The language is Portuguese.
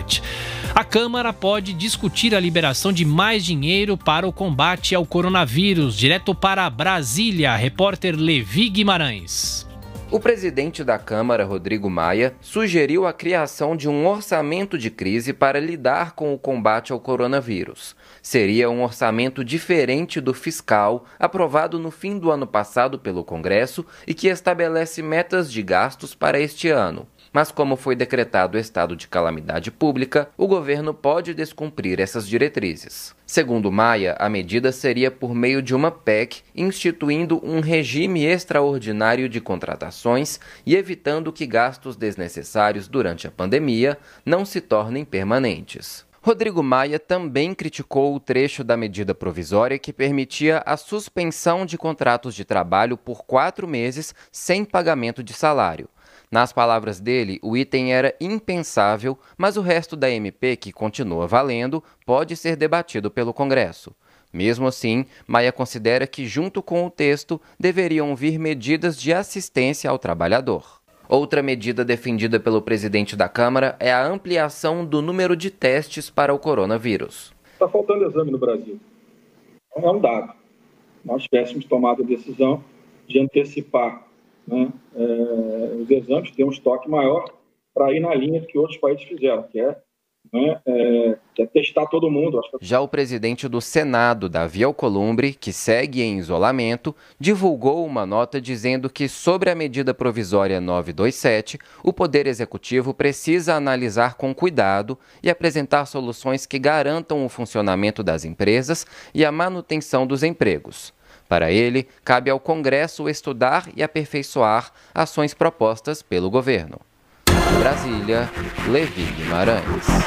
site. A Câmara pode discutir a liberação de mais dinheiro para o combate ao coronavírus. Direto para Brasília, repórter Levi Guimarães. O presidente da Câmara, Rodrigo Maia, sugeriu a criação de um orçamento de crise para lidar com o combate ao coronavírus. Seria um orçamento diferente do fiscal, aprovado no fim do ano passado pelo Congresso e que estabelece metas de gastos para este ano mas como foi decretado o estado de calamidade pública, o governo pode descumprir essas diretrizes. Segundo Maia, a medida seria por meio de uma PEC instituindo um regime extraordinário de contratações e evitando que gastos desnecessários durante a pandemia não se tornem permanentes. Rodrigo Maia também criticou o trecho da medida provisória que permitia a suspensão de contratos de trabalho por quatro meses sem pagamento de salário. Nas palavras dele, o item era impensável, mas o resto da MP, que continua valendo, pode ser debatido pelo Congresso. Mesmo assim, Maia considera que, junto com o texto, deveriam vir medidas de assistência ao trabalhador. Outra medida defendida pelo presidente da Câmara é a ampliação do número de testes para o coronavírus. Está faltando exame no Brasil. É um dado. Nós tivéssemos tomado a decisão de antecipar né, é, os exames, ter um estoque maior para ir na linha que outros países fizeram, que é, né, é testar todo mundo. Já o presidente do Senado, Davi Alcolumbre, que segue em isolamento, divulgou uma nota dizendo que, sobre a medida provisória 927, o Poder Executivo precisa analisar com cuidado e apresentar soluções que garantam o funcionamento das empresas e a manutenção dos empregos. Para ele, cabe ao Congresso estudar e aperfeiçoar ações propostas pelo governo. Brasília, Levi Guimarães.